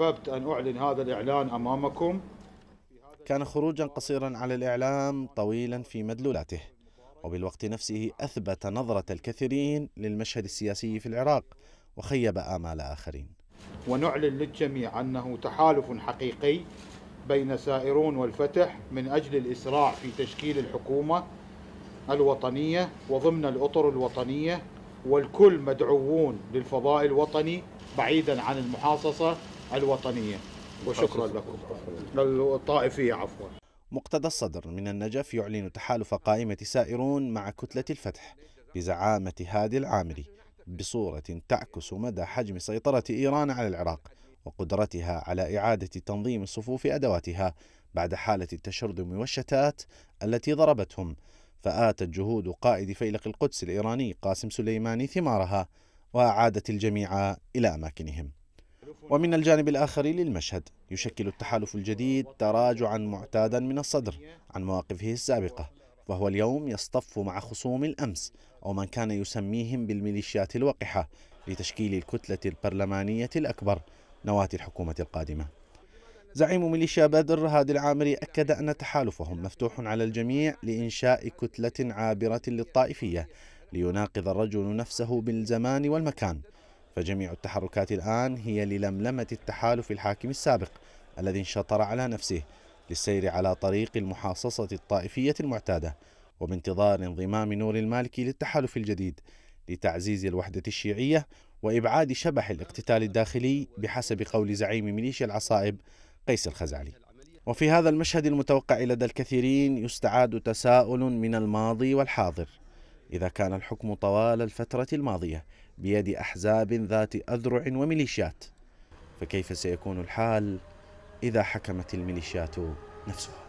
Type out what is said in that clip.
أحببت أن أعلن هذا الإعلان أمامكم كان خروجا قصيرا على الإعلام طويلا في مدلولاته وبالوقت نفسه أثبت نظرة الكثيرين للمشهد السياسي في العراق وخيب آمال آخرين ونعلن للجميع أنه تحالف حقيقي بين سائرون والفتح من أجل الإسراع في تشكيل الحكومة الوطنية وضمن الأطر الوطنية والكل مدعوون للفضاء الوطني بعيدا عن المحاصصة الوطنية وشكرا لكم الطائفية عفوا مقتدى الصدر من النجف يعلن تحالف قائمة سائرون مع كتلة الفتح بزعامة هادي العامري بصورة تعكس مدى حجم سيطرة إيران على العراق وقدرتها على إعادة تنظيم صفوف أدواتها بعد حالة التشرذم والشتات التي ضربتهم فآتت جهود قائد فيلق القدس الإيراني قاسم سليماني ثمارها وأعادت الجميع إلى أماكنهم ومن الجانب الآخر للمشهد يشكل التحالف الجديد تراجعا معتادا من الصدر عن مواقفه السابقة وهو اليوم يصطف مع خصوم الأمس أو من كان يسميهم بالميليشيات الوقحة لتشكيل الكتلة البرلمانية الأكبر نواة الحكومة القادمة زعيم ميليشيا بدر هادي العامري أكد أن تحالفهم مفتوح على الجميع لإنشاء كتلة عابرة للطائفية ليناقض الرجل نفسه بالزمان والمكان فجميع التحركات الآن هي للملمة التحالف الحاكم السابق الذي انشطر على نفسه للسير على طريق المحاصصة الطائفية المعتادة وبانتظار انضمام نور المالكي للتحالف الجديد لتعزيز الوحدة الشيعية وإبعاد شبح الاقتتال الداخلي بحسب قول زعيم ميليشيا العصائب قيس الخزعلي وفي هذا المشهد المتوقع لدى الكثيرين يستعاد تساؤل من الماضي والحاضر إذا كان الحكم طوال الفترة الماضية بيد أحزاب ذات أذرع وميليشيات فكيف سيكون الحال إذا حكمت الميليشيات نفسها